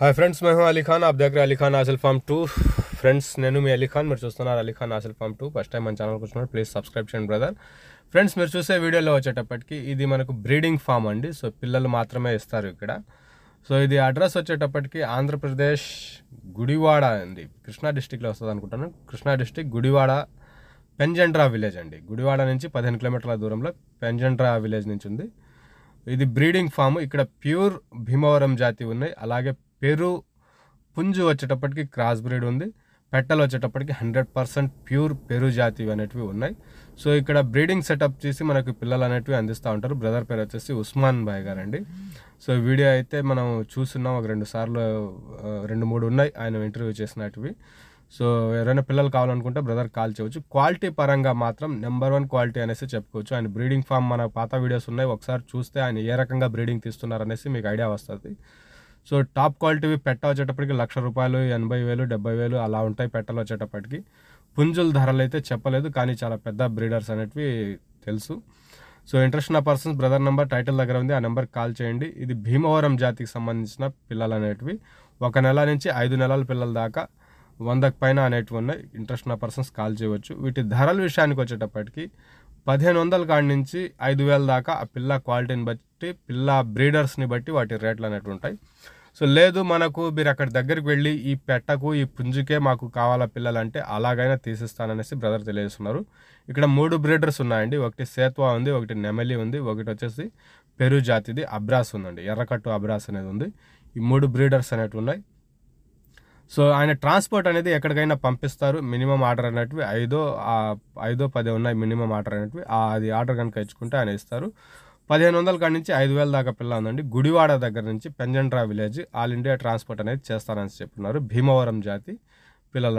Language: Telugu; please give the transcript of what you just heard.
హాయ్ ఫ్రెండ్స్ మేము అలీఖాన్ ఆప్ దగ్గర Ali Khan Aseel farm two friends నేను మీ అలీఖాన్ మీరు చూస్తున్నారు Ali Khan Aseel farm two first time మన ఛానల్కి వచ్చినప్పుడు ప్లీజ్ సబ్స్క్రైబ్ చేయండి బ్రదర్ ఫ్రెండ్స్ మీరు చూసే వీడియోలో వచ్చేటప్పటికి ఇది మనకు బ్రీడింగ్ ఫామ్ అండి సో పిల్లలు మాత్రమే ఇస్తారు ఇక్కడ సో ఇది అడ్రస్ వచ్చేటప్పటికి ఆంధ్రప్రదేశ్ గుడివాడ అండి కృష్ణా డిస్టిక్లో వస్తుంది అనుకుంటాను కృష్ణా డిస్టిక్ గుడివాడ పెంజండ్రా విలేజ్ అండి గుడివాడ నుంచి పదిహేను కిలోమీటర్ల దూరంలో పెంజండ్రా విలేజ్ నుంచి ఉంది ఇది బ్రీడింగ్ ఫామ్ ఇక్కడ ప్యూర్ భీమవరం జాతి ఉన్నాయి అలాగే పెరు పుంజు వచ్చేటప్పటికి క్రాస్ బ్రీడ్ ఉంది పెట్టలు వచ్చేటప్పటికి హండ్రెడ్ పర్సెంట్ ప్యూర్ పెరు జాతివి అనేటివి ఉన్నాయి సో ఇక్కడ బ్రీడింగ్ సెటప్ చేసి మనకు పిల్లలు అనేటివి అందిస్తూ ఉంటారు బ్రదర్ పేరు వచ్చేసి ఉస్మాన్ భాయ్ గారండి సో వీడియో అయితే మనం చూస్తున్నాం ఒక రెండు సార్లు రెండు మూడు ఉన్నాయి ఆయన ఇంటర్వ్యూ చేసినటివి సో ఎవరైనా పిల్లలు కావాలనుకుంటే బ్రదర్ కాల్ చేయవచ్చు క్వాలిటీ పరంగా మాత్రం నెంబర్ వన్ క్వాలిటీ అనేసి చెప్పుకోవచ్చు ఆయన బ్రీడింగ్ ఫామ్ మన పాత వీడియోస్ ఉన్నాయి ఒకసారి చూస్తే ఆయన ఏ రకంగా బ్రీడింగ్ తీస్తున్నారనేసి మీకు ఐడియా వస్తుంది సో టాప్ క్వాలిటీవి పెట్ట వచ్చేటప్పటికి లక్ష రూపాయలు ఎనభై వేలు డెబ్బై వేలు అలా ఉంటాయి పెట్టలు వచ్చేటప్పటికి పుంజుల ధరలు అయితే చెప్పలేదు కానీ చాలా పెద్ద బ్రీడర్స్ అనేటివి తెలుసు సో ఇంట్రెస్ట్ ఉన్న పర్సన్స్ బ్రదర్ నెంబర్ టైటిల్ దగ్గర ఉంది ఆ నెంబర్కి కాల్ చేయండి ఇది భీమవరం జాతికి సంబంధించిన పిల్లలు అనేటివి ఒక నెల నుంచి ఐదు నెలల పిల్లల దాకా వందకు పైన అనేటివి ఉన్నాయి ఇంట్రెస్ట్ ఉన్న పర్సన్స్ కాల్ చేయవచ్చు వీటి ధరల విషయానికి వచ్చేటప్పటికి పదిహేను వందల కాడి నుంచి ఐదు వేల దాకా ఆ పిల్ల క్వాలిటీని బట్టి పిల్ల బ్రీడర్స్ని బట్టి వాటి రేట్లు అనేటివి ఉంటాయి సో లేదు మనకు మీరు అక్కడ దగ్గరికి వెళ్ళి ఈ పెట్టకు ఈ పుంజుకే మాకు కావాలా పిల్లలంటే అలాగైనా తీసిస్తాననేసి బ్రదర్ తెలియజేస్తున్నారు ఇక్కడ మూడు బ్రీడర్స్ ఉన్నాయండి ఒకటి సేత్వా ఉంది ఒకటి నెమలి ఉంది ఒకటి వచ్చేసి పెరు జాతిది అబ్రాస్ ఉందండి ఎర్రకట్టు అబ్రాస్ అనేది ఉంది ఈ మూడు బ్రీడర్స్ అనేటివి ఉన్నాయి సో ఆయన ట్రాన్స్పోర్ట్ అనేది ఎక్కడికైనా పంపిస్తారు మినిమం ఆర్డర్ అనేటివి ఐదో ఐదో పదే ఉన్నాయి మినిమం ఆర్డర్ అనేటివి అది ఆర్డర్ కనుక ఇచ్చుకుంటే ఆయన ఇస్తారు పదిహేను వందల కాడి నుంచి ఐదు వేల దాకా పిల్ల ఉందండి గుడివాడ దగ్గర నుంచి Penjandra village all India transport అనేది చేస్తారని చెప్తున్నారు భీమవరం జాతి పిల్లల